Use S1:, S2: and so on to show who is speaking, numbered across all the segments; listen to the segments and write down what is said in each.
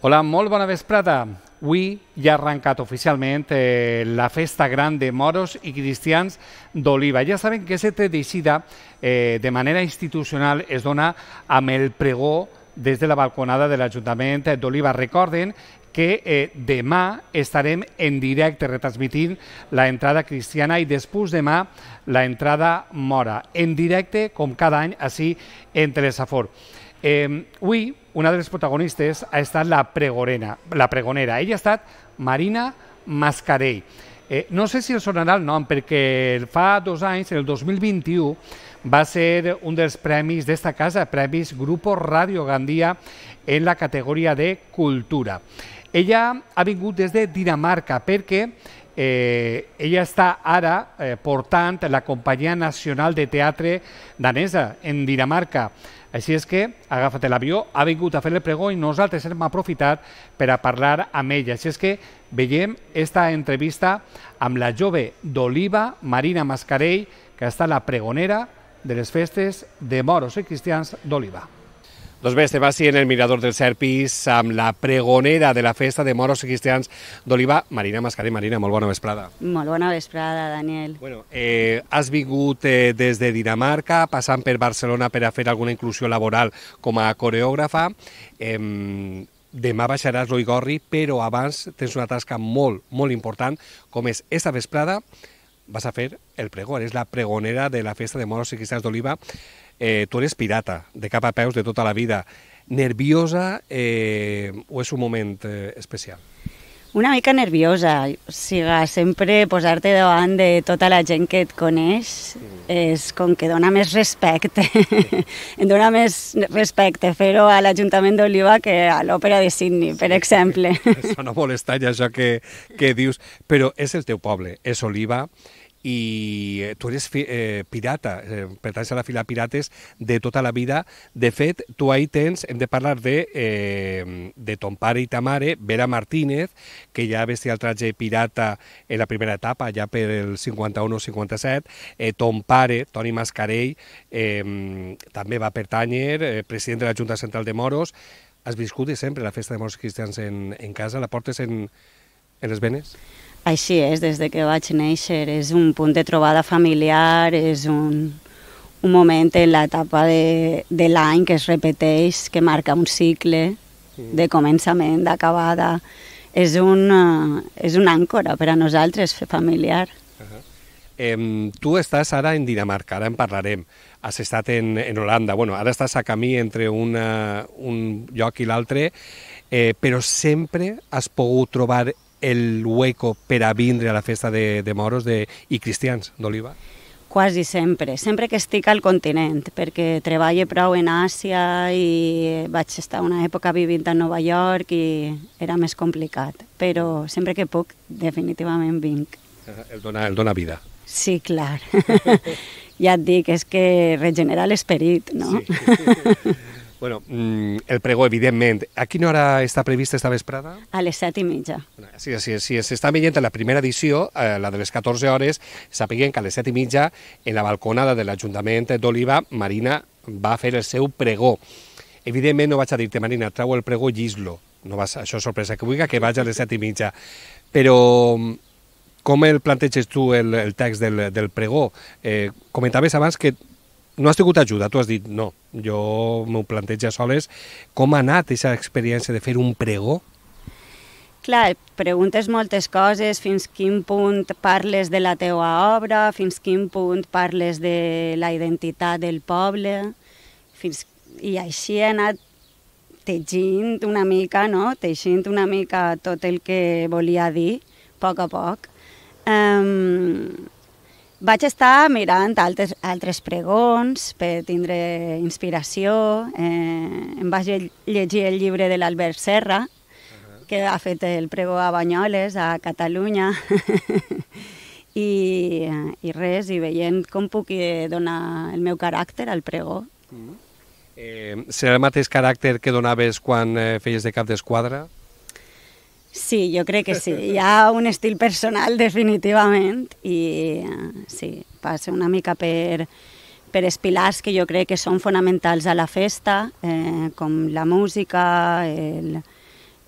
S1: Hola, molt bona vesprada. Avui ja ha arrencat oficialment eh, la festa gran de moros i cristians d'Oliva. Ja saben que aquesta decida eh, de manera institucional es dona amb el pregó des de la balconada de l'Ajuntament d'Oliva. Recorden que eh, demà estarem en directe retransmitint la entrada cristiana i després demà la entrada mora. En directe, com cada any, així entre les afors. Eh, avui, una de les protagonistes ha estat la, pregorena, la pregonera. Ella ha estat Marina Mascarell. Eh, no sé si el sonarà el nom, perquè fa dos anys, el 2021, va ser un dels premis d'esta casa, Premis Grupo Radio Gandia, en la categoria de Cultura. Ella ha vingut des de Dinamarca perquè eh, ella està ara eh, portant la Companyia Nacional de Teatre danesa en Dinamarca. Així és que agafat l'avió, ha vingut a fer el pregó i nosaltres hem aprofitat per a parlar amb ella. Així és que veiem esta entrevista amb la jove d'Oliva, Marina Mascarell, que està la pregonera de les festes de moros i cristians d'Oliva. Doncs bé, estem així en el Mirador del Serpis amb la pregonera de la festa de moros i cristians d'Oliva, Marina Mascaré. Marina, molt bona vesprada.
S2: Molt bona vesprada, Daniel. Bueno,
S1: eh, has vingut eh, des de Dinamarca, passant per Barcelona per a fer alguna inclusió laboral com a coreògrafa. Eh, demà baixaràs l'Oigorri, però abans tens una tasca molt, molt important, com és esta vesprada vas a fer el pregó, és la pregonera de la festa de moros i cristians d'Oliva eh, tu eres pirata, de cap a peus de tota la vida. Nerviosa eh, o és un moment eh, especial?
S2: Una mica nerviosa, o sigui, sempre posar-te davant de tota la gent que et coneix mm. és com que dona més respecte, em dona més respecte fer-ho a l'Ajuntament d'Oliva que a l'Òpera de Sydney, per exemple.
S1: Sona no molesta, això que, que dius, però és el teu poble, és Oliva, i tu eres fi, eh, pirata, eh, pertanys a la fila pirates de tota la vida. De fet, tu ahí tens, hem de parlar de, eh, de ton pare i ta mare, Vera Martínez, que ja vestia el traje pirata en la primera etapa, ja per el 51 o 57. Eh, ton pare, Toni Mascarell, eh, també va pertànyer, eh, president de la Junta Central de Moros. Has viscut sempre la festa de Moros Cristians en, en casa? La portes en, en les venes?
S2: Així és, des de que vaig néixer. És un punt de trobada familiar, és un, un moment en l'etapa de, de l'any que es repeteix, que marca un cicle mm. de començament, d'acabada. És, un, eh, és una àncora per a nosaltres, familiar. Uh -huh.
S1: eh, tu estàs ara en Dinamarca, ara en parlarem. Has estat en, en Holanda, bueno, ara estàs a camí entre una, un lloc i l'altre, eh, però sempre has pogut trobar el hueco per a vindre a la festa de, de moros de, i cristians d'Oliva?
S2: Quasi sempre, sempre que estic al continent, perquè treballo prou en Àsia i vaig estar una època vivint a Nova York i era més complicat, però sempre que puc definitivament vinc.
S1: Eh, el dona, el dona vida.
S2: Sí, clar. ja et dic, és que regenerar l'esperit, no? Sí.
S1: Bueno, mm, el pregó, evidentment. A quina hora està prevista esta vesprada?
S2: A les set i mitja.
S1: sí, sí, sí, s'està veient la primera edició, eh, la de les 14 hores, sapiguen que a les set i mitja, en la balconada de l'Ajuntament d'Oliva, Marina va fer el seu pregó. Evidentment no vaig a dir-te, Marina, trau el pregó, llis-lo. No vas, això és sorpresa, que vulgui, que vaig a les set i mitja. Però mm, com el planteges tu, el, el text del, del pregó? Eh, comentaves abans que no has tingut ajuda, tu has dit no, jo m'ho plantejo soles. Com ha anat aquesta experiència de fer un pregó?
S2: Clar, preguntes moltes coses, fins quin punt parles de la teua obra, fins quin punt parles de la identitat del poble, fins... i així he anat teixint una mica, no? teixint una mica tot el que volia dir, a poc a poc. Um, vaig estar mirant altres, altres pregons per tindre inspiració. Eh, em vaig llegir el llibre de l'Albert Serra, que ha fet el pregó a Banyoles, a Catalunya. I, I res, i veient com puc eh, donar el meu caràcter al pregó.
S1: Uh mm. -huh. eh, serà el mateix caràcter que donaves quan eh, feies de cap d'esquadra?
S2: Sí, jo crec que sí. Hi ha un estil personal, definitivament, i eh, sí, passa una mica per, per els pilars que jo crec que són fonamentals a la festa, eh, com la música, el,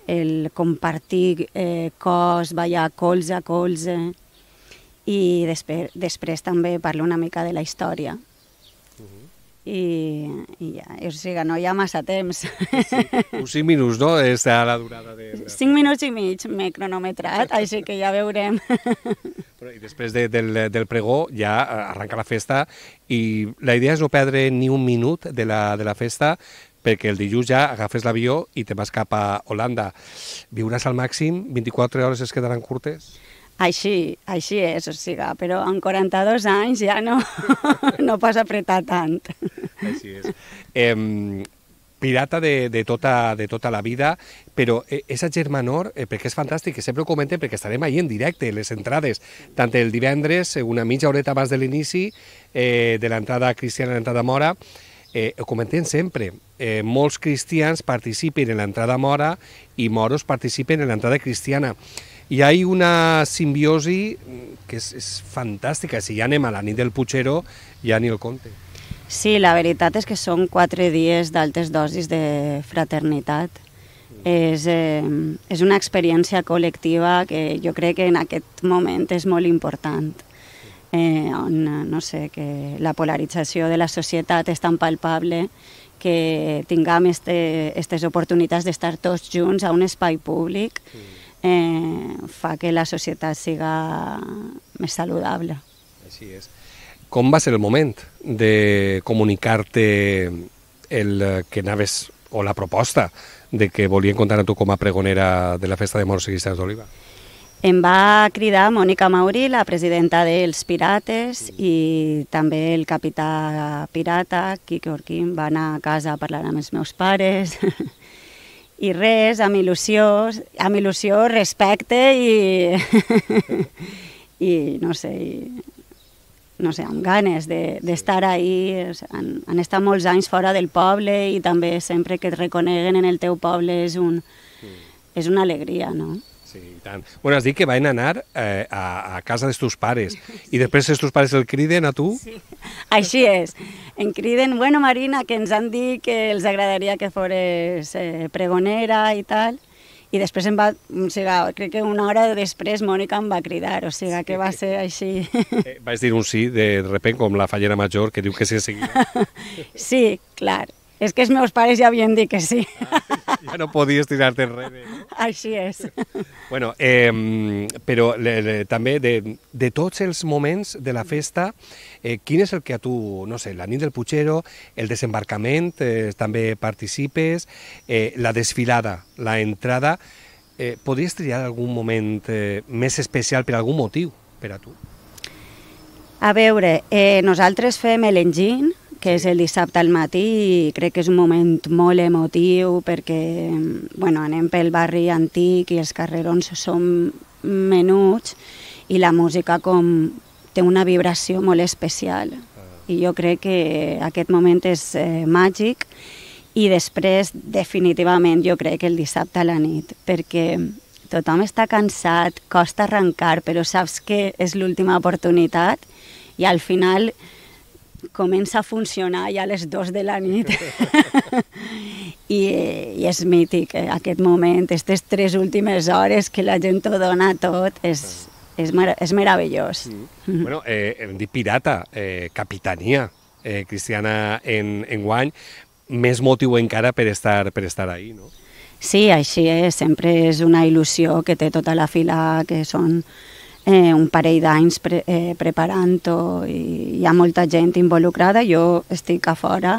S2: el compartir eh, cos, ballar colze a colze, i després, després també parlo una mica de la història, i, i ja, o sigui que no hi ha massa temps. Sí,
S1: uns 5 minuts, no?, és la durada de... 5
S2: minuts i mig m'he cronometrat, així que ja veurem.
S1: Però, I després de, del, del pregó ja eh, arranca la festa i la idea és no perdre ni un minut de la, de la festa perquè el dilluns ja agafes l'avió i te vas cap a Holanda. Viuràs al màxim? 24 hores es quedaran curtes?
S2: Així, així és, o sigui, però amb 42 anys ja no, no pas apretar tant.
S1: Així és. Eh, pirata de, de, tota, de tota la vida, però és eh, a Germanor, eh, perquè és fantàstic, que sempre ho comentem, perquè estarem ahir en directe, les entrades, tant el divendres, eh, una mitja horeta abans de l'inici, eh, de l'entrada cristiana a l'entrada mora, eh, ho comentem sempre, eh, molts cristians participen en l'entrada mora i moros participen en l'entrada cristiana hi ha una simbiosi que és, és fantàstica. Si ja anem a la nit del Puigero, ja ni el compte.
S2: Sí, la veritat és que són quatre dies d'altes dosis de fraternitat. És, eh, és una experiència col·lectiva que jo crec que en aquest moment és molt important. Eh, on, no sé, que la polarització de la societat és tan palpable que tinguem aquestes oportunitats d'estar tots junts a un espai públic mm eh, fa que la societat siga més saludable.
S1: Així és. Com va ser el moment de comunicar-te el que anaves o la proposta de que volien contar a tu com a pregonera de la Festa de Morts i Cristians d'Oliva?
S2: Em va cridar Mònica Mauri, la presidenta dels Pirates, i també el capità pirata, Quique Orquín, va anar a casa a parlar amb els meus pares, i res, amb il·lusió, amb il·lusió, respecte i... i no sé, i, no sé, amb ganes d'estar de, ahí. Han, han estat molts anys fora del poble i també sempre que et reconeguen en el teu poble és, un, és una alegria, no?
S1: Sí, i tant. Bueno, has dit que van anar eh, a, a casa dels teus pares i després els teus pares el criden a tu? Sí,
S2: així és. Em criden, bueno, Marina, que ens han dit que els agradaria que fores eh, pregonera i tal, i després em va, o sigui, crec que una hora després Mònica em va cridar, o sigui que va ser així.
S1: Eh, vaig dir un sí de repent com la fallera major que diu que sí seguir.
S2: Sí, clar, és que els meus pares ja havien dit que sí.
S1: Ah, ja no podies tirar-te enrere. No?
S2: Així és.
S1: Bueno, eh, però le, le, també de, de tots els moments de la festa, eh, quin és el que a tu, no sé, la nit del Puigero, el desembarcament, eh, també participes, eh, la desfilada, la entrada... Eh, podries triar algun moment eh, més especial per algun motiu per a tu?
S2: A veure, eh, nosaltres fem l'engin, que és el dissabte al matí i crec que és un moment molt emotiu perquè bueno, anem pel barri antic i els carrerons són menuts i la música com té una vibració molt especial i jo crec que aquest moment és eh, màgic i després definitivament jo crec que el dissabte a la nit perquè tothom està cansat, costa arrencar però saps que és l'última oportunitat i al final comença a funcionar ja a les 2 de la nit. I, eh, I és mític eh, aquest moment, aquestes tres últimes hores que la gent ho dona tot, és, ah. és, mar és meravellós.
S1: Mm. Mm-hmm. Bueno, eh, hem dit pirata, eh, capitania eh, cristiana en, en guany, més motiu encara per estar, per estar ahí, no?
S2: Sí, així és, sempre és una il·lusió que té tota la fila, que són eh, un parell d'anys pre eh, preparant-ho i hi ha molta gent involucrada. Jo estic a fora,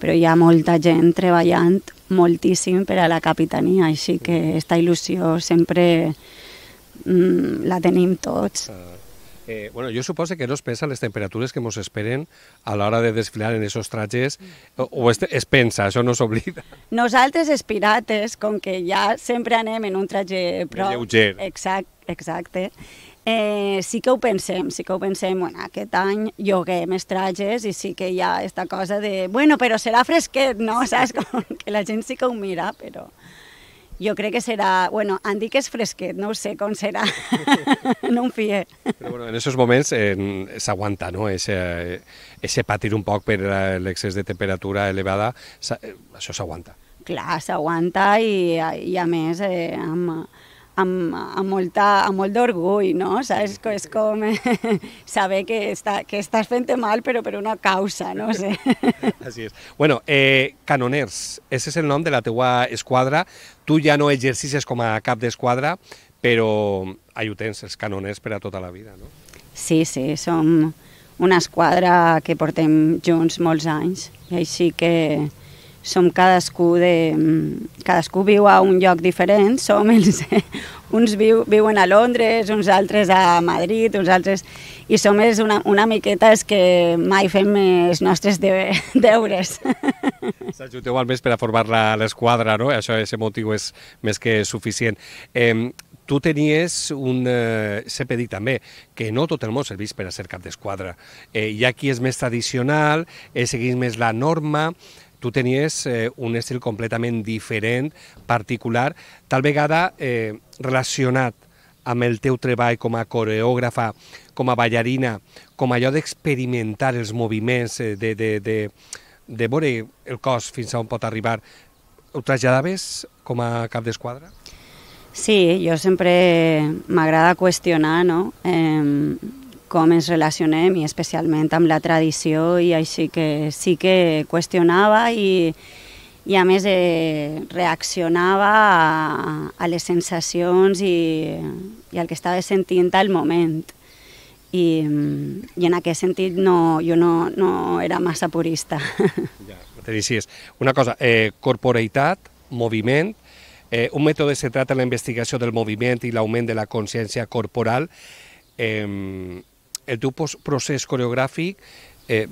S2: però hi ha molta gent treballant moltíssim per a la capitania, així que aquesta il·lusió sempre mm, la tenim tots. Ah,
S1: eh, bueno, jo suposo que no es pensa les temperatures que ens esperen a la hora de desfilar en esos trajes, o, o es, es pensa, eso no s'oblida.
S2: Nosaltres, els pirates, com que ja sempre anem en un traje prou... Lleuger. Exact, exacte. Eh, sí que ho pensem, sí que ho pensem. Bueno, aquest any lloguem estratges i sí que hi ha aquesta cosa de, bueno, però serà fresquet, no? Saps? Com que la gent sí que ho mira, però jo crec que serà... Bueno, han dit que és fresquet, no ho sé com serà. no em fie.
S1: Però bueno, en aquests moments eh, s'aguanta, no? Ese, ese patir un poc per l'excés de temperatura elevada, eh, això s'aguanta.
S2: Clar, s'aguanta i, i a més eh, amb amb, amb, molta, amb molt d'orgull, no? Saps? És com eh, saber que, està, que estàs fent mal, però per una causa, no sé.
S1: Així és. Bueno, eh, Canoners, ese és el nom de la teua esquadra. Tu ja no exercices com a cap d'esquadra, però allà ho tens, els canoners per a tota la vida, no?
S2: Sí, sí, som una esquadra que portem junts molts anys, i així que som cadascú de... Mm, cadascú viu a un lloc diferent, som els... uns viu, viuen a Londres, uns altres a Madrid, uns altres... I som els una, una miqueta és que mai fem els nostres de, deures.
S1: S'ajuteu més per a formar l'esquadra, no? Això, aquest motiu és més que suficient. Eh, tu tenies un... Eh, sempre dic també que no tot el món serveix per a ser cap d'esquadra. Eh, hi ha qui és més tradicional, eh, segueix més la norma, tu tenies eh, un estil completament diferent, particular, tal vegada eh, relacionat amb el teu treball com a coreògrafa, com a ballarina, com allò d'experimentar els moviments, eh, de, de, de, de veure el cos fins a on pot arribar. Ho traslladaves com a cap d'esquadra?
S2: Sí, jo sempre m'agrada qüestionar, no? Eh, com ens relacionem i especialment amb la tradició i així que sí que qüestionava i, i a més eh, reaccionava a, a les sensacions i, i al que estava sentint al moment. I, mm, i en aquest sentit no, jo no, no era massa purista.
S1: Ja, mateixies. Una cosa, eh, corporeitat, moviment, eh, un mètode se trata en la investigació del moviment i l'augment de la consciència corporal. Eh, el teu procés coreogràfic eh,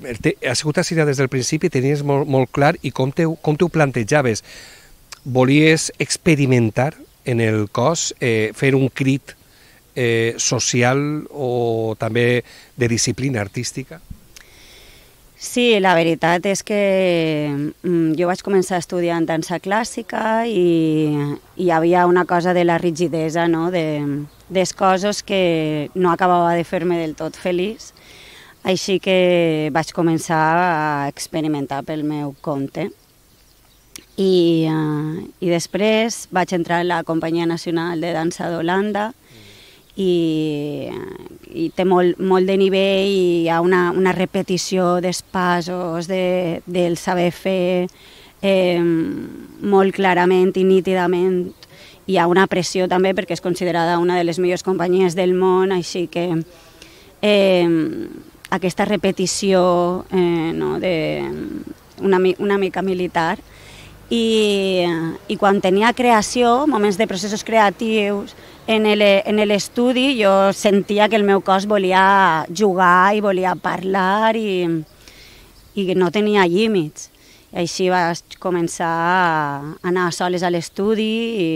S1: ha sigut assistit des del principi, tenies molt, molt clar i com te, com te ho plantejaves. Volies experimentar en el cos, eh, fer un crit eh, social o també de disciplina artística?
S2: Sí, la veritat és que mm, jo vaig començar estudiant dansa clàssica i, i hi havia una cosa de la rigidesa, no? de, dels coses que no acabava de fer-me del tot feliç, així que vaig començar a experimentar pel meu compte. I, uh, i després vaig entrar en la Companyia Nacional de Dansa d'Holanda, mm i, i té molt, molt de nivell i hi ha una, una repetició dels passos, de, del saber fer eh, molt clarament i nítidament. Hi ha una pressió també perquè és considerada una de les millors companyies del món, així que eh, aquesta repetició eh, no, de, una, una mica militar i, i quan tenia creació, moments de processos creatius, en el, en el estudi jo sentia que el meu cos volia jugar i volia parlar i, i que no tenia límits. I així vaig començar a anar soles a l'estudi i,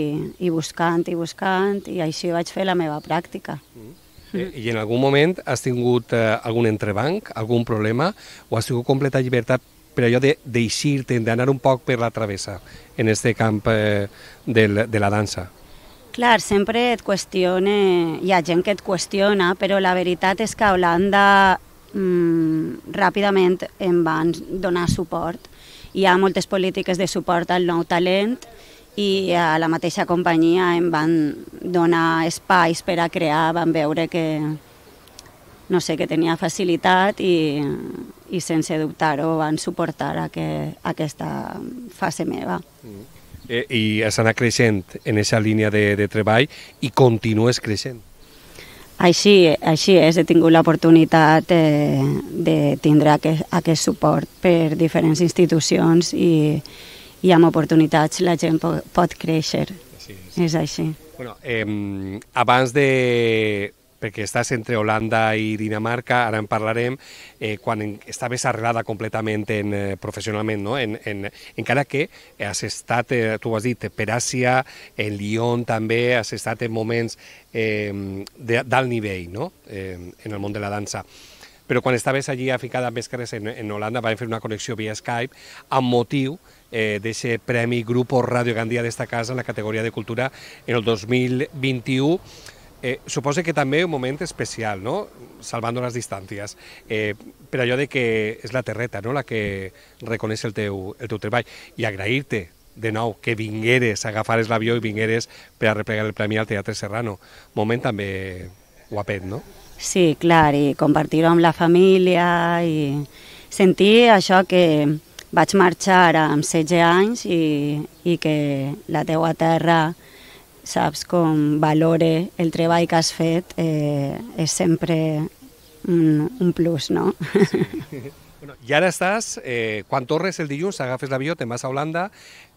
S2: i buscant i buscant i així vaig fer la meva pràctica. Mm.
S1: Eh, I en algun moment has tingut eh, algun entrebanc, algun problema, o has tingut completa llibertat per allò d'eixir-te, de, d'anar un poc per la travessa en este camp eh, del, de la dansa?
S2: Clar, sempre et qüestiona, hi ha gent que et qüestiona, però la veritat és que a Holanda mmm, ràpidament em van donar suport. Hi ha moltes polítiques de suport al nou talent i a la mateixa companyia em van donar espais per a crear, van veure que no sé, que tenia facilitat i, i sense dubtar-ho van suportar aquest, aquesta fase meva. Mm
S1: eh, i has anat creixent en aquesta línia de, de treball i continues creixent. Així,
S2: així és, he tingut l'oportunitat eh, de tindre aquest, aquest suport per diferents institucions i, i amb oportunitats la gent pot, pot créixer. Així és. és així.
S1: Bueno, eh, abans de, perquè estàs entre Holanda i Dinamarca, ara en parlarem, eh, quan estaves arrelada completament en, eh, professionalment, no? en, en, encara que has estat, eh, tu has dit, per Àsia, en Lyon també, has estat en moments eh, d'alt nivell no? eh, en el món de la dansa però quan estaves allí aficada més que en, en Holanda vam fer una connexió via Skype amb motiu eh, d'aquest Premi Grupo Radio Gandia d'esta casa en la categoria de cultura en el 2021 Eh, suposa que també un moment especial, no? salvant les distàncies, eh, per allò de que és la terreta no? la que reconeix el teu, el teu treball. I agrair-te de nou que vingueres, agafares l'avió i vingueres per a replegar el Premi al Teatre Serrano. Moment també guapet, no?
S2: Sí, clar, i compartir-ho amb la família i sentir això que vaig marxar amb 16 anys i, i que la teua terra saps com valore el treball que has fet eh, és sempre un, un plus, no? Sí.
S1: Bueno, I ara estàs, eh, quan torres el dilluns, agafes l'avió, te'n vas a Holanda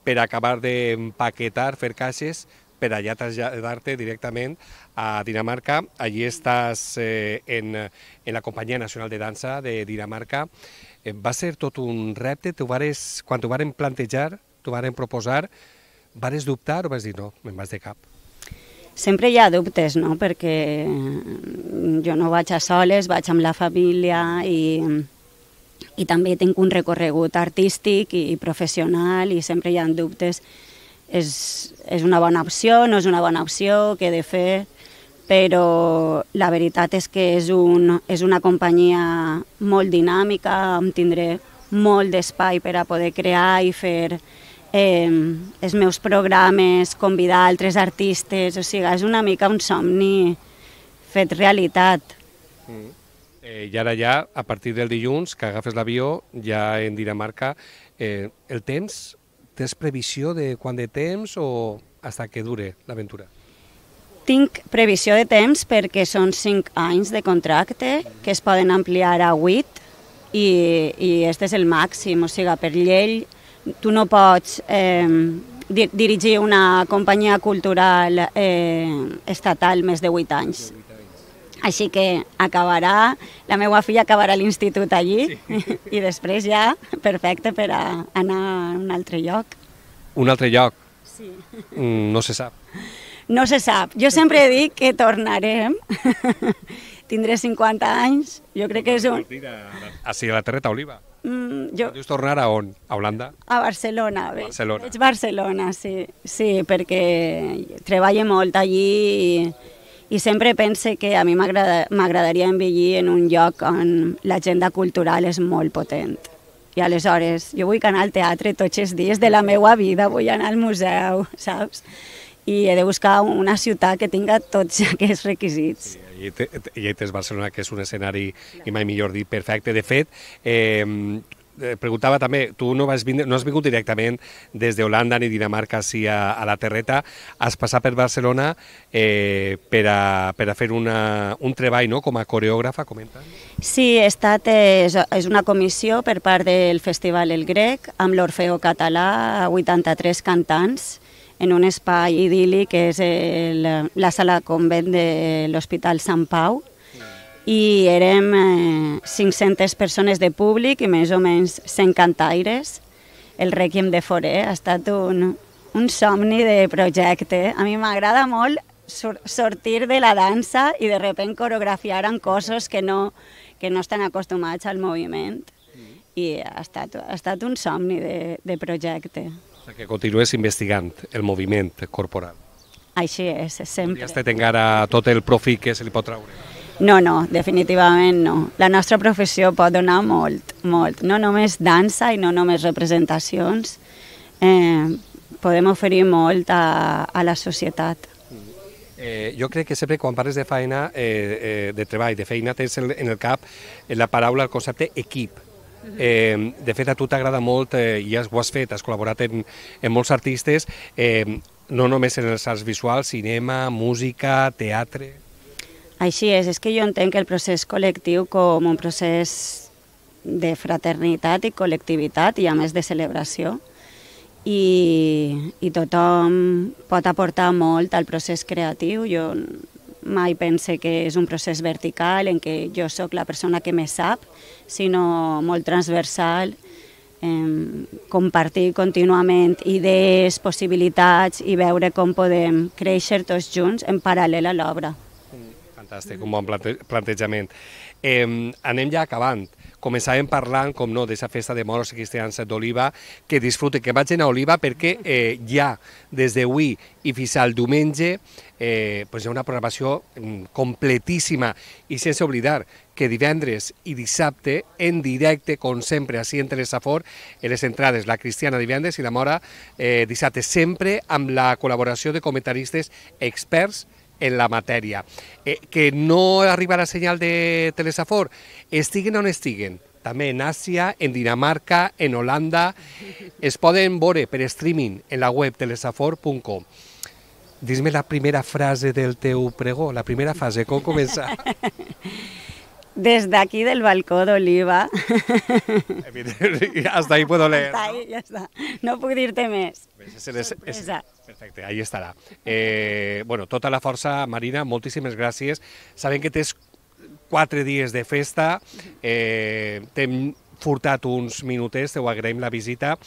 S1: per acabar d'empaquetar, fer caixes, per allà traslladar-te directament a Dinamarca. Allí estàs eh, en, en la Companyia Nacional de Dansa de Dinamarca. Eh, va ser tot un repte, Vares, quan t'ho varen plantejar, t'ho varen proposar, Vares dubtar o vas dir no, me'n vas de cap?
S2: Sempre hi ha dubtes, no? Perquè mm, jo no vaig a soles, vaig amb la família i, i també tinc un recorregut artístic i professional i sempre hi ha dubtes. És, és una bona opció, no és una bona opció, què he de fer però la veritat és que és, un, és una companyia molt dinàmica, em tindré molt d'espai per a poder crear i fer eh, els meus programes, convidar altres artistes, o sigui, és una mica un somni fet realitat.
S1: Mm. Eh, I ara ja, a partir del dilluns, que agafes l'avió, ja en Dinamarca, eh, el temps, tens previsió de quant de temps o hasta que dure l'aventura?
S2: Tinc previsió de temps perquè són 5 anys de contracte que es poden ampliar a 8 i, i este és el màxim, o sigui, per llei tu no pots eh, dir dirigir una companyia cultural eh, estatal més de 8 anys. Així que acabarà, la meva filla acabarà l'institut allí sí. i després ja perfecte per a anar a un altre lloc.
S1: Un altre lloc? Sí. Mm, no se sap.
S2: No se sap. Jo sempre dic que tornarem. Tindré 50 anys. Jo crec que és un...
S1: A, a, a la Terreta Oliva. Mm, jo... Dius tornar a on? A Holanda?
S2: A Barcelona. Bé. Barcelona. Veig Barcelona, sí. Sí, perquè treballo molt allí i, i sempre pense que a mi m'agradaria envellir en un lloc on l'agenda cultural és molt potent. I aleshores, jo vull anar al teatre tots els dies de la meva vida, vull anar al museu, saps? I he de buscar una ciutat que tinga tots aquests requisits. Sí,
S1: Lletres Barcelona, que és un escenari, i mai millor dit, perfecte. De fet, eh, eh, preguntava també, tu no, vas vindre, no has vingut directament des d'Holanda ni Dinamarca sí, a, a la Terreta, has passat per Barcelona eh, per, a, per a fer una, un treball no? com a coreògrafa, comenta?
S2: Sí, he estat, eh, és, és una comissió per part del Festival El Grec amb l'Orfeo Català, 83 cantants, en un espai idili que és el, la sala de convent de l'Hospital Sant Pau i érem eh, 500 persones de públic i més o menys 100 cantaires. El Requiem de Forer ha estat un, un somni de projecte. A mi m'agrada molt sortir de la dansa i de sobte coreografiar en coses que no, que no estan acostumats al moviment. I ha estat, ha estat un somni de, de projecte.
S1: Que continués investigant el moviment corporal.
S2: Així és, sempre. Podries
S1: tenir encara tot el profit que se li pot treure.
S2: No, no, definitivament no. La nostra professió pot donar molt, molt. No només dansa i no només representacions. Eh, podem oferir molt a, a la societat.
S1: Mm-hmm. Eh, jo crec que sempre quan parles de feina, eh, eh, de treball, de feina, tens el, en el cap la paraula, el concepte equip Eh, de fet, a tu t'agrada molt, eh, i has, ho has fet, has col·laborat en, en molts artistes, eh, no només en els arts visuals, cinema, música, teatre...
S2: Així és, és que jo entenc el procés col·lectiu com un procés de fraternitat i col·lectivitat i a més de celebració i, i tothom pot aportar molt al procés creatiu. Jo mai pense que és un procés vertical en què jo sóc la persona que més sap, sinó molt transversal, eh, compartir contínuament idees, possibilitats i veure com podem créixer tots junts en paral·lel a l'obra.
S1: Mm, fantàstic, un bon plantejament. Eh, anem ja acabant començàvem parlant, com no, d'aquesta festa de moros i cristians d'Oliva, que disfruten, que vagin a Oliva perquè eh, ja des d'avui i fins al diumenge eh, pues hi ha una programació mm, completíssima i sense oblidar que divendres i dissabte en directe, com sempre, així entre les Safor, en les entrades, la cristiana divendres i la mora eh, dissabte, sempre amb la col·laboració de comentaristes experts en la matèria. Eh, que no arriba la senyal de Telesafor, estiguen on estiguen, també en Àsia, en Dinamarca, en Holanda, es poden veure per streaming en la web telesafor.com. Dis-me la primera frase del teu pregó, la primera fase, com començar?
S2: Desde aquí del balcón d'Oliva.
S1: Hasta ahí puedo leer. Hasta ahí,
S2: ya está. No puc dir-te més.
S1: És, és, és, perfecte, ahí estarà. Eh, bueno, tota la força, Marina, moltíssimes gràcies. Sabem que tens quatre dies de festa, eh, t'hem furtat uns minutets, te ho agraïm la visita.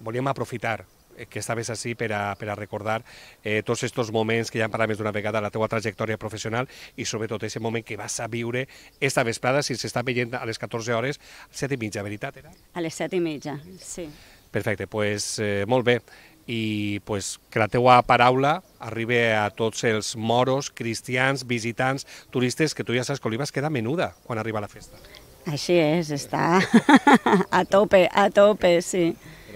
S1: Volíem aprofitar Eh, que estaves així per a, per a recordar eh, tots aquests moments que ja en parlat més d'una vegada, la teua trajectòria professional i sobretot aquest moment que vas a viure esta vesprada, si s'està veient a les 14 hores, a les 7 i mitja, veritat era? A les
S2: 7 i mitja, sí.
S1: Perfecte, doncs pues, eh, molt bé i pues, que la teua paraula arribi a tots els moros, cristians, visitants, turistes, que tu ja saps que Oliva queda menuda quan arriba la festa.
S2: Així és, està a tope, a tope, sí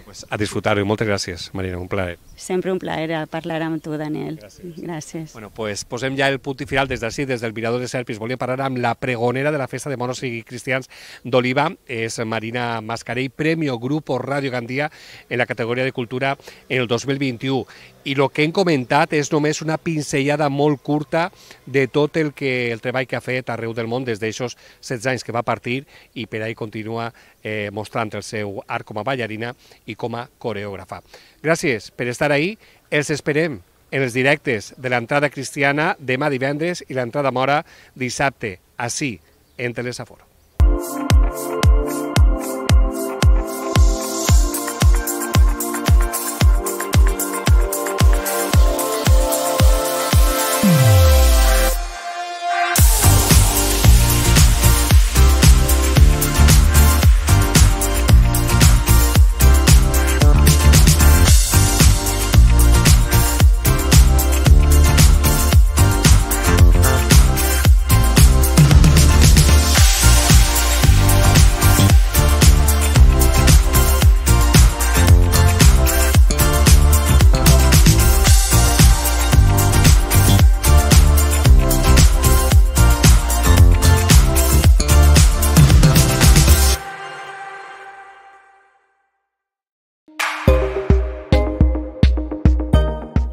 S1: pues a disfrutar-ho i moltes gràcies, Marina, un plaer.
S2: Sempre un plaer parlar amb tu, Daniel. Gràcies. gràcies. Bueno,
S1: pues posem ja el punt i final des d'ací, des del Mirador de Serpis. Volia parlar amb la pregonera de la Festa de Monos i Cristians d'Oliva, és Marina Mascarell, Premio Grupo Radio Gandia en la categoria de Cultura en el 2021 i el que hem comentat és només una pincellada molt curta de tot el que el treball que ha fet arreu del món des d'aixos 16 anys que va partir i per ahir continua eh, mostrant el seu art com a ballarina i com a coreògrafa. Gràcies per estar ahí, els esperem en els directes de l'entrada cristiana demà divendres i l'entrada mora dissabte, així, en Telesafor. Thank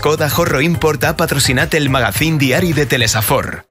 S3: Skoda Horro Importa, patrocinate el magazín diario de Telesafor.